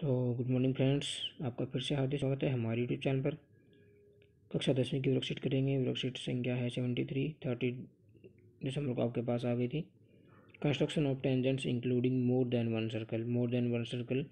तो good morning friends आपका फिर से हार्दिक स्वागत है हमारे यूट्यूब चैनल पर कक्षा दसवीं की वर्कशीट करेंगे वर्कशीट संख्या है सेवेंटी थ्री थर्टी दिसंबर को आपके पास आ गई थी construction of tangents including more than one circle more than one circle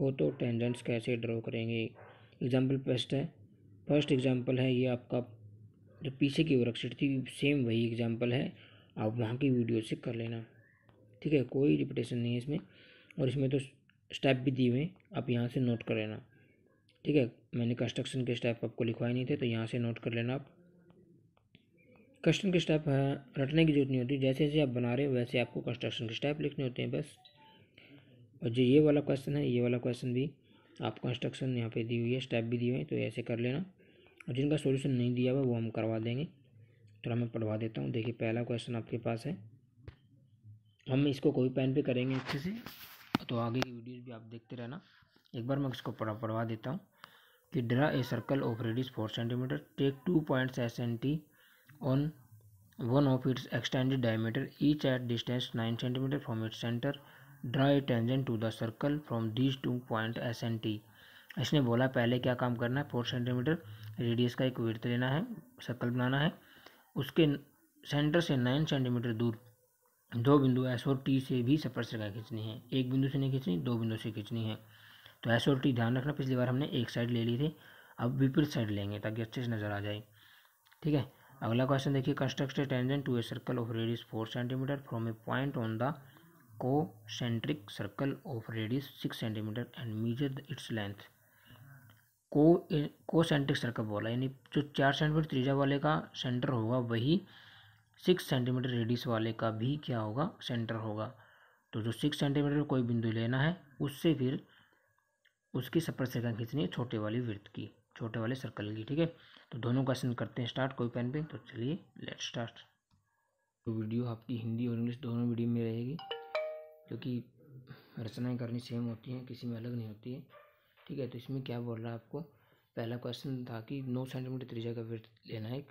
हो तो टेंजेंट्स कैसे ड्रॉ करेंगे एग्जाम्पल फर्स्ट है फर्स्ट एग्जाम्पल है ये आपका जो पीछे की वर्कशीट थी सेम वही एग्जाम्पल है आप वहाँ की वीडियो से कर लेना ठीक है कोई रिपीटेशन नहीं है इसमें और इसमें तो स्टेप भी दिए हुए आप यहाँ से नोट कर लेना ठीक है मैंने कंस्ट्रक्शन के स्टेप आपको लिखवाए नहीं थे तो यहाँ से नोट कर लेना आप कंस्ट्रक्शन के स्टेप हाँ, रटने की जरूरत नहीं होती जैसे जैसे आप बना रहे हो वैसे आपको कंस्ट्रक्शन के स्टेप लिखने होते हैं बस और जो ये वाला क्वेश्चन है ये वाला क्वेश्चन भी आप कंस्ट्रक्शन यहाँ पे दी हुई है स्टेप भी दिए हुए हैं तो ऐसे कर लेना और जिनका सोल्यूशन नहीं दिया हुआ वो हम करवा देंगे थोड़ा तो मैं पढ़वा देता हूँ देखिए पहला क्वेश्चन आपके पास है हम इसको कोई पेन पर करेंगे अच्छे से तो आगे की वीडियोज़ भी आप देखते रहना एक बार मैं इसको पढ़ा पढ़वा देता हूँ कि draw a circle of radius four centimetre take two points S and T on one of its extended diameter each at distance nine centimetre from its centre draw a tangent to the circle from this two point S and T इसने बोला पहले क्या काम करना है four centimetre radius का एक वृत्त लेना है सर्कल बनाना है उसके सेंटर से नाइन सेंटीमीटर दूर दो बिंदु एस और टी से भी से रेखा खींचनी है एक बिंदु से नहीं खींचनी दो बिंदु से खींचनी है तो एस और टी ध्यान रखना पिछली बार हमने एक साइड ले ली थी अब विपरीत साइड लेंगे ताकि अच्छे से नज़र आ जाए ठीक है अगला क्वेश्चन देखिए constructed tangent to a circle of radius four centimetre from a point on the concentric circle of radius six centimetre and measure its length को को सेंट्रिक सर्कल बोला यानी जो चार सेंटीमीटर त्रिज्या वाले का सेंटर होगा वही सिक्स सेंटीमीटर रेडियस वाले का भी क्या होगा सेंटर होगा तो जो सिक्स सेंटीमीटर कोई बिंदु लेना है उससे फिर उसकी सपर रेखा खींचनी है छोटे वाली वृत्त की छोटे वाले सर्कल की ठीक है तो दोनों क्वेश्चन करते हैं स्टार्ट कोई पेन पे तो चलिए लेट स्टार्ट तो वीडियो आपकी हिंदी और इंग्लिश दोनों मीडियम में रहेगी क्योंकि रचनाएं करनी सेम होती हैं किसी में अलग नहीं होती है ठीक है तो इसमें क्या बोल रहा है आपको पहला क्वेश्चन था कि नौ सेंटीमीटर त्रिज्या का वृत्त लेना है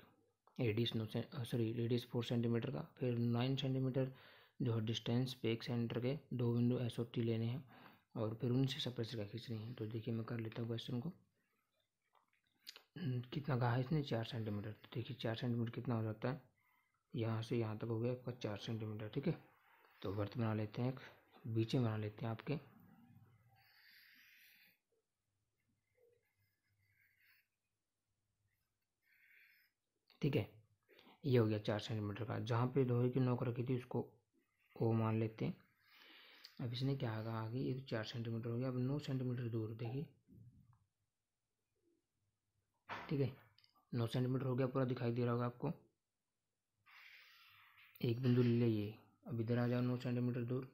एडीस नौ सॉरी रेडियस फोर सेंटीमीटर का फिर नाइन सेंटीमीटर जो है डिस्टेंस पे एक सेंटर के दो विंडो एस ओ टी लेने हैं और फिर उनसे सप्रेसर का खींचनी है तो देखिए मैं कर लेता हूँ क्वेश्चन को हम्म, कितना कहा है इसने चार सेंटीमीटर तो देखिए चार सेंटीमीटर कितना हो जाता है यहाँ से यहाँ तक हो गया आपका चार सेंटीमीटर ठीक है तो वर्त बना लेते हैं एक बीचें बना लेते हैं आपके ठीक है ये हो गया चार सेंटीमीटर का जहाँ पे लोहे की नोक रखी थी उसको ओ मान लेते हैं अब इसने क्या कहा कि ये तो चार सेंटीमीटर हो गया अब नौ सेंटीमीटर दूर देखिए ठीक है नौ सेंटीमीटर हो गया पूरा दिखाई दे रहा होगा आपको एक बिंदु ले लीजिए अब इधर आ जाओ नौ सेंटीमीटर दूर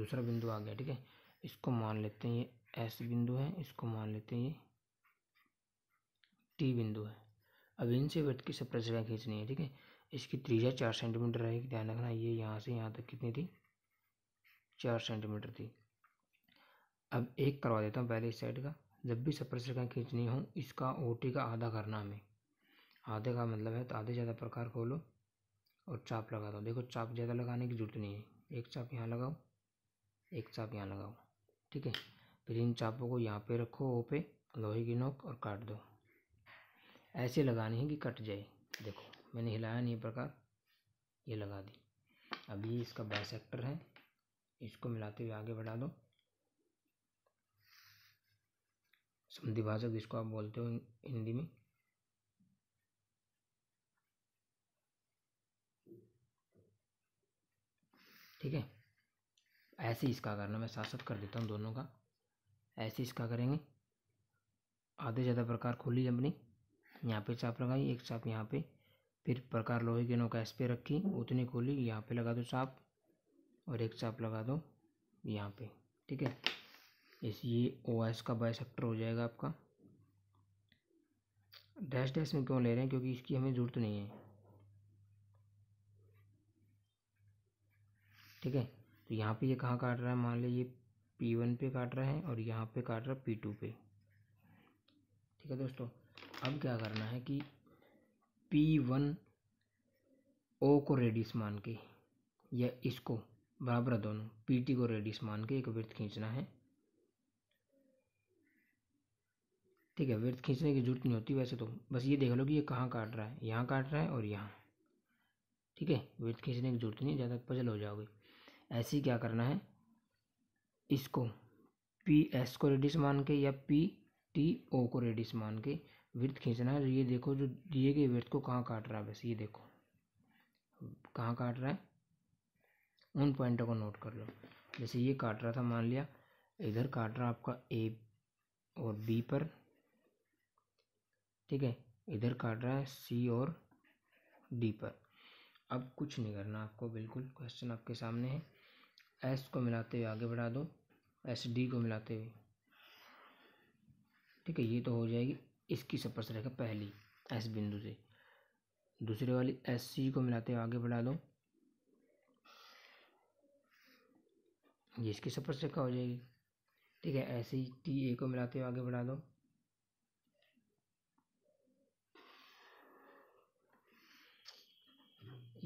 दूसरा बिंदु आ गया ठीक है इसको मान लेते हैं ये एस बिंदु है इसको मान लेते हैं ये टी बिंदु है अब इनसे वृत्त की सप्रेस रेखा खींचनी है ठीक है इसकी त्रिज्या चार सेंटीमीटर रहेगी ध्यान रखना ये यहाँ से यहाँ तक कितनी थी चार सेंटीमीटर थी अब एक करवा देता हूँ पहले इस साइड का जब भी सप्रेस रेखा खींचनी हो इसका ओ का आधा करना हमें आधे का मतलब है तो आधे ज़्यादा प्रकार खोलो और चाप लगा दो देखो चाप ज़्यादा लगाने की जरूरत नहीं है एक चाप यहाँ लगाओ एक चाप यहाँ लगाओ ठीक है फिर इन चापों को यहाँ पे रखो ओ पे लोहे की नोक और काट दो ऐसे लगानी है कि कट जाए देखो मैंने हिलाया नहीं प्रकार ये लगा दी अभी इसका बाइसेक्टर है इसको मिलाते हुए आगे बढ़ा दो संधिभाषक जिसको आप बोलते हो हिंदी में ठीक है ऐसे ही इसका करना मैं साथ साथ कर देता हूँ दोनों का ऐसे इसका करेंगे आधे ज़्यादा प्रकार खोली अपनी यहाँ पे चाप लगाई एक चाप यहाँ पे फिर प्रकार लोहे के नौका इस पे रखी उतनी खोली यहाँ पे लगा दो चाप और एक चाप लगा दो यहाँ पे ठीक है इस ये ओ एस का बायसेक्टर हो जाएगा आपका डैश डैश में क्यों ले रहे हैं क्योंकि इसकी हमें ज़रूरत नहीं है ठीक है तो यहाँ पे ये कहाँ काट रहा है मान ली ये पी वन पे काट रहा है और यहाँ पे काट रहा है पी टू पे ठीक है दोस्तों अब क्या करना है कि पी वन ओ को रेडियस मान के या इसको बराबर दोनों पी टी को रेडियस मान के एक वृत्त खींचना है ठीक है वृत्त खींचने की जरूरत नहीं होती वैसे तो बस ये देख लो कि ये कहाँ काट रहा है यहाँ काट रहा है और यहाँ ठीक है वृत्त खींचने की जरूरत नहीं ज़्यादा पजल हो जाओगे ऐसे ही क्या करना है इसको पी एस को रेडिस मान के या पी टी ओ को रेडिस मान के वृत्त खींचना है ये देखो जो दिए गए वृत्त को कहाँ काट रहा है बस ये देखो कहाँ काट रहा है उन पॉइंटों को नोट कर लो जैसे ये काट रहा था मान लिया इधर काट रहा आपका ए और बी पर ठीक है इधर काट रहा है सी और डी पर अब कुछ नहीं करना आपको बिल्कुल क्वेश्चन आपके सामने है एस को मिलाते हुए आगे बढ़ा दो एस डी को मिलाते हुए ठीक है ये तो हो जाएगी इसकी सपर्स रेखा पहली एस बिंदु से दूसरे वाली एस सी को मिलाते हुए आगे बढ़ा दो ये इसकी सपर्स रेखा हो जाएगी ठीक है एस सी टी ए को मिलाते हुए आगे बढ़ा दो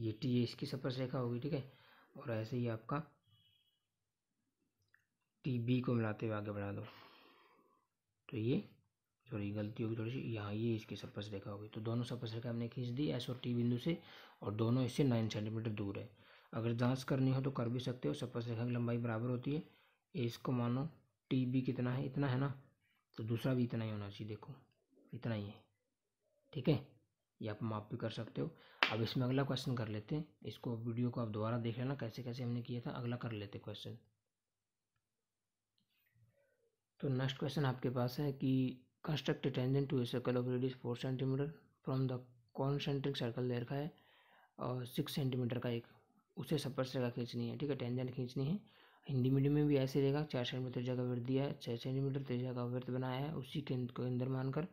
ये टी ए इसकी सपर्स रेखा होगी ठीक है और ऐसे ही आपका टी बी को मिलाते हुए आगे बढ़ा दो तो ये सॉरी गलती होगी थोड़ी सी यहाँ ये इसकी सरपस रेखा होगी तो दोनों सरपस रेखा हमने खींच दी एस और टी बिंदु से और दोनों इससे नाइन सेंटीमीटर दूर है अगर जांच करनी हो तो कर भी सकते हो सरपस रेखा की लंबाई बराबर होती है इसको मानो टी बी कितना है इतना है ना तो दूसरा भी इतना ही होना चाहिए देखो इतना ही है ठीक है ये आप माफ़ भी कर सकते हो अब इसमें अगला क्वेश्चन कर लेते हैं इसको वीडियो को आप दोबारा देख लेना कैसे कैसे हमने किया था अगला कर लेते क्वेश्चन तो नेक्स्ट क्वेश्चन आपके पास है कि construct tangent to a circle of radius four centimetre from the concentric circle दे रखा है और सिक्स सेंटीमीटर का एक उसे सपर से खींचनी है ठीक है टेंजेंट खींचनी है हिंदी मीडियम में भी ऐसे रहेगा चार सेंटीमीटर जगह का दिया है छः सेंटीमीटर त्रिज्या का वृत्त बनाया है उसी के इंद्र मानकर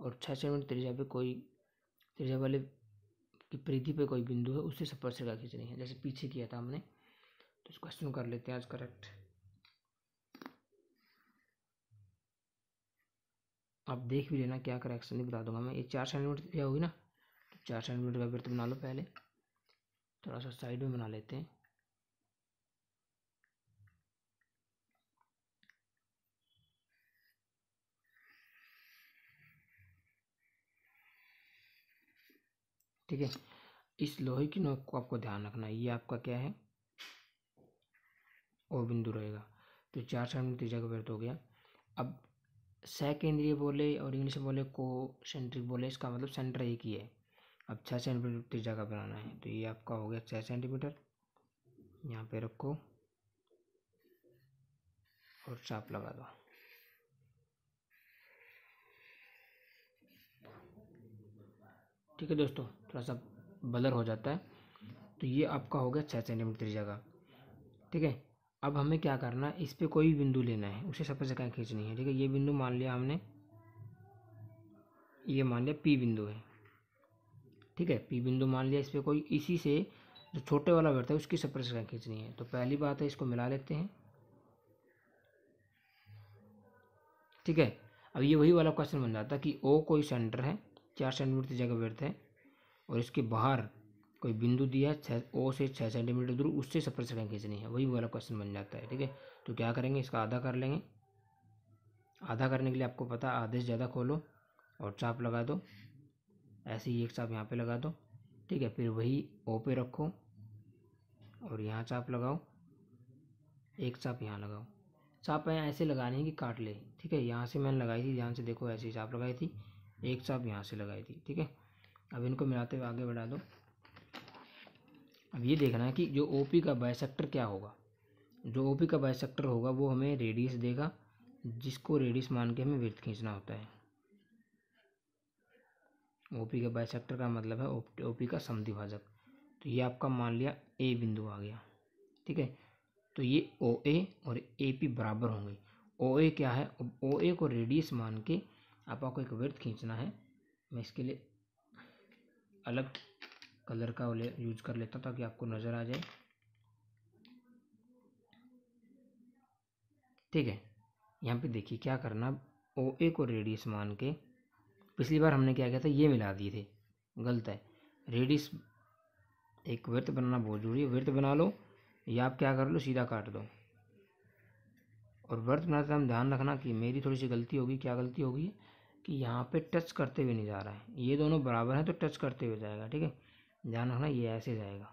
और छः सेंटीमीटर त्रिजा पे कोई त्रिज्या वाले की प्रीति पे कोई बिंदु है उसे सपर से खींचनी है जैसे पीछे किया था हमने तो इस क्वेश्चन कर लेते हैं आज करेक्ट आप देख भी लेना क्या करेक्शन बता दूंगा मैं ये चार सेंटीमीटर क्या होगी ना तो चार सेंटीमीटर का वृत्त बना लो पहले थोड़ा सा साइड में बना लेते हैं ठीक है इस लोहे की नोक को आपको ध्यान रखना है ये आपका क्या है ओ बिंदु रहेगा तो चार सेंटीमीटर जगह का वृत्त तो हो गया अब सकेंद्रीय बोले और इंग्लिश बोले को सेंट्रिक बोले इसका मतलब सेंटर एक ही है अब छः सेंटीमीटर तीस जगह बनाना है तो ये आपका हो गया छः सेंटीमीटर यहाँ पे रखो और चाप लगा दो ठीक है दोस्तों थोड़ा सा बलर हो जाता है तो ये आपका हो गया छः सेंटीमीटर जगह ठीक है अब हमें क्या करना है इस पर कोई बिंदु लेना है उसे सफ़ेद रेखाएँ खींचनी है ठीक है ये बिंदु मान लिया हमने ये मान लिया पी बिंदु है ठीक है पी बिंदु मान लिया इस पर कोई इसी से जो छोटे वाला वृत्त है उसकी सफ़ेद रेखाएँ खींचनी है तो पहली बात है इसको मिला लेते हैं ठीक है अब ये वही वाला क्वेश्चन बन जाता है कि ओ कोई सेंटर है चार सेंटीमीटर जगह व्यर्थ है और इसके बाहर कोई बिंदु दिया है छः ओ से छः सेंटीमीटर दूर उससे सफर सेकेंड खींचनी है वही वाला क्वेश्चन बन जाता है ठीक है तो क्या करेंगे इसका आधा कर लेंगे आधा करने के लिए आपको पता आधे से ज़्यादा खोलो और चाप लगा दो ऐसे ही एक चाप यहाँ पे लगा दो ठीक है फिर वही ओ पे रखो और यहाँ चाप लगाओ एक चाप यहाँ लगाओ चाप यहाँ ऐसे लगानी है कि काट ले ठीक है यहाँ से मैंने लगाई थी ध्यान से देखो ऐसी चाप लगाई थी एक चाप यहाँ से लगाई थी ठीक है अब इनको मिलाते हुए आगे बढ़ा दो अब ये देखना है कि जो ओ पी का बायसेक्टर क्या होगा जो ओ पी का बायसेक्टर होगा वो हमें रेडियस देगा जिसको रेडियस मान के हमें वृत्त खींचना होता है ओ पी का बायसेक्टर का मतलब है ओ पी का समद्विभाजक तो ये आपका मान लिया ए बिंदु आ गया ठीक है तो ये ओ ए और ए पी बराबर होंगे ओ ए क्या है ओ ए को रेडियस मान के आप आपको एक वृत्त खींचना है मैं इसके लिए अलग कलर का यूज कर लेता ताकि आपको नज़र आ जाए ठीक है यहाँ पे देखिए क्या करना ओ ए को रेडियस मान के पिछली बार हमने क्या किया था ये मिला दिए थे गलत है रेडियस एक वृत्त बनाना बहुत जरूरी है वृत्त बना लो या आप क्या कर लो सीधा काट दो और वृत्त बनाते हम ध्यान रखना कि मेरी थोड़ी सी गलती होगी क्या गलती होगी कि यहाँ पे टच करते हुए नहीं जा रहा है ये दोनों बराबर हैं तो टच करते हुए जाएगा ठीक है ध्यान रखना ये ऐसे जाएगा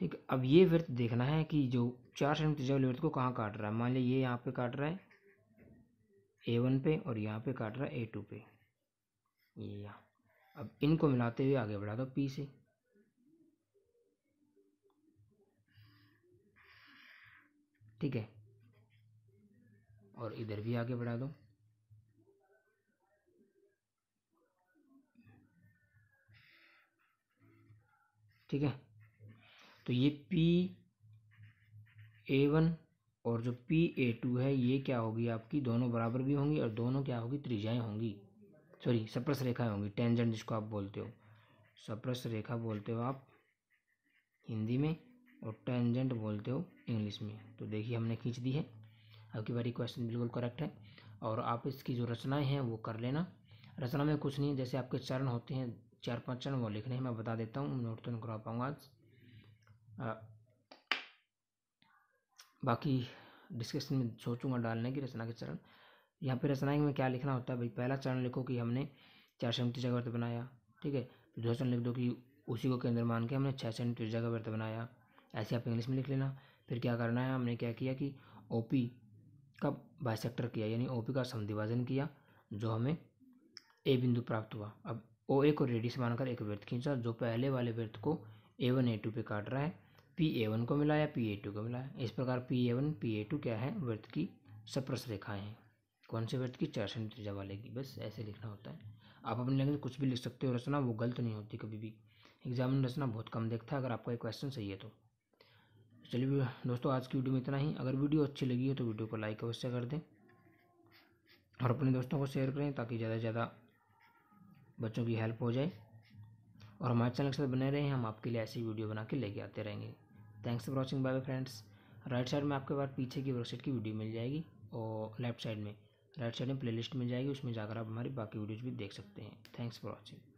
ठीक अब ये वृत्त देखना है कि जो चार सेंट त्रिज्या वाले वृत्त को कहाँ काट रहा है मान लिया ये यहाँ पे काट रहा है ए वन पे और यहाँ पे काट रहा है ए टू पे ये यहाँ अब इनको मिलाते हुए आगे बढ़ा दो पी से ठीक है और इधर भी आगे बढ़ा दो ठीक है तो ये पी ए वन और जो पी ए टू है ये क्या होगी आपकी दोनों बराबर भी होंगी और दोनों क्या होगी त्रिज्याएं होंगी सॉरी सप्रस रेखाएं होंगी टेंजेंट जिसको आप बोलते हो सप्रस रेखा बोलते हो आप हिंदी में और टेंजेंट बोलते हो इंग्लिश में तो देखिए हमने खींच दी है आपकी बारी क्वेश्चन बिल्कुल करेक्ट है और आप इसकी जो रचनाएँ हैं वो कर लेना रचना में कुछ नहीं जैसे आपके चरण होते हैं चार पाँच चरण वो लिखने हैं मैं बता देता हूँ नोट तो नहीं करवा पाऊँगा आज बाकी डिस्कशन में सोचूंगा डालने की रचना के चरण यहाँ पे रचना में क्या लिखना होता है भाई पहला चरण लिखो कि हमने चार सेंटी जगह बनाया ठीक है दूसरा चरण लिख दो कि उसी को केंद्र मान के हमने छः सेंटी जगह व्रत बनाया ऐसे आप इंग्लिश में लिख लेना फिर क्या करना है हमने क्या किया कि ओ पी का बाइसेक्टर किया यानी ओ पी का समधिवाजन किया जो हमें ए बिंदु प्राप्त हुआ अब ओ ए को रेडियस मानकर एक वृत्त खींचा जो पहले वाले वृत्त को ए वन ए टू पे काट रहा है पी ए वन को मिला या पी ए टू को मिला इस प्रकार P A one P A two क्या है वृत्त की सप्रस रेखाएं हैं कौन से वृत्त की चार त्रिज्या वाले की बस ऐसे लिखना होता है आप अपने लैंग्वेज तो कुछ भी लिख सकते हो रचना वो गलत नहीं होती कभी भी एग्जाम में रचना बहुत कम देखता है अगर आपका एक क्वेश्चन सही है तो चलिए दोस्तों आज की वीडियो में इतना ही अगर वीडियो अच्छी लगी हो तो वीडियो को लाइक अवश्य कर दें और अपने दोस्तों को शेयर करें ताकि ज़्यादा से ज़्यादा बच्चों की हेल्प हो जाए और हमारे चैनल के साथ बने रहें हम आपके लिए ऐसी वीडियो बना के लेके आते रहेंगे thanks for watching bye friends right side में आपके पास पीछे की वर्कशीट की वीडियो मिल जाएगी और लेफ्ट साइड में राइट साइड में प्लेलिस्ट मिल जाएगी उसमें जाकर आप हमारी बाकी वीडियोज़ भी देख सकते हैं थैंक्स फॉर वॉचिंग